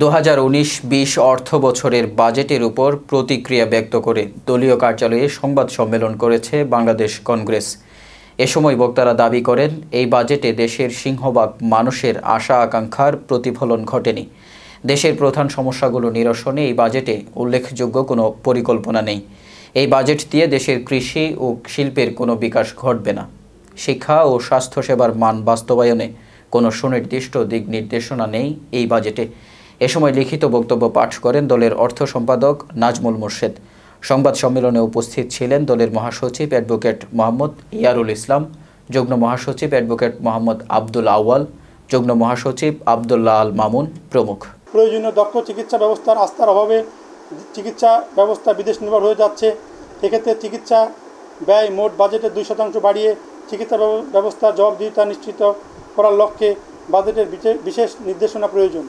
দু হাজার উনিশ বিশ অর্থ বছরের বাজেটের উপর প্রতিক্রিয়া ব্যক্ত করে দলীয় কার্যালয়ে সংবাদ সম্মেলন করেছে বাংলাদেশ কংগ্রেস এ সময় বক্তারা দাবি করেন এই বাজেটে দেশের সিংহভাগ মানুষের আশা আকাঙ্ক্ষার প্রতিফলন ঘটেনি দেশের প্রধান সমস্যাগুলো নিরসনে এই বাজেটে উল্লেখযোগ্য কোনো পরিকল্পনা নেই এই বাজেট দিয়ে দেশের কৃষি ও শিল্পের কোনো বিকাশ ঘটবে না শিক্ষা ও স্বাস্থ্যসেবার মান বাস্তবায়নে কোনো সুনির্দিষ্ট দিক নির্দেশনা নেই এই বাজেটে এ সময় লিখিত বক্তব্য পাঠ করেন দলের অর্থ সম্পাদক নাজমুল মোর্শেদ সংবাদ সম্মেলনে উপস্থিত ছিলেন দলের মহাসচিব অ্যাডভোকেট মোহাম্মদ ইয়ারুল ইসলাম যুগ্ম মহাসচিব অ্যাডভোকেট মোহাম্মদ আব্দুল আউয়াল যুগ্ন মহাসচিব আবদুল্লাহ আল মামুন প্রমুখ প্রয়োজনীয় দক্ষ চিকিৎসা ব্যবস্থার আস্থার অভাবে চিকিৎসা ব্যবস্থা বিদেশ নির্ভর হয়ে যাচ্ছে এক্ষেত্রে চিকিৎসা ব্যয় মোট বাজেটের দুই শতাংশ বাড়িয়ে চিকিৎসা ব্যবস্থার জবাবদিহিতা নিশ্চিত করার লক্ষ্যে বাজেটের বিশেষ নির্দেশনা প্রয়োজন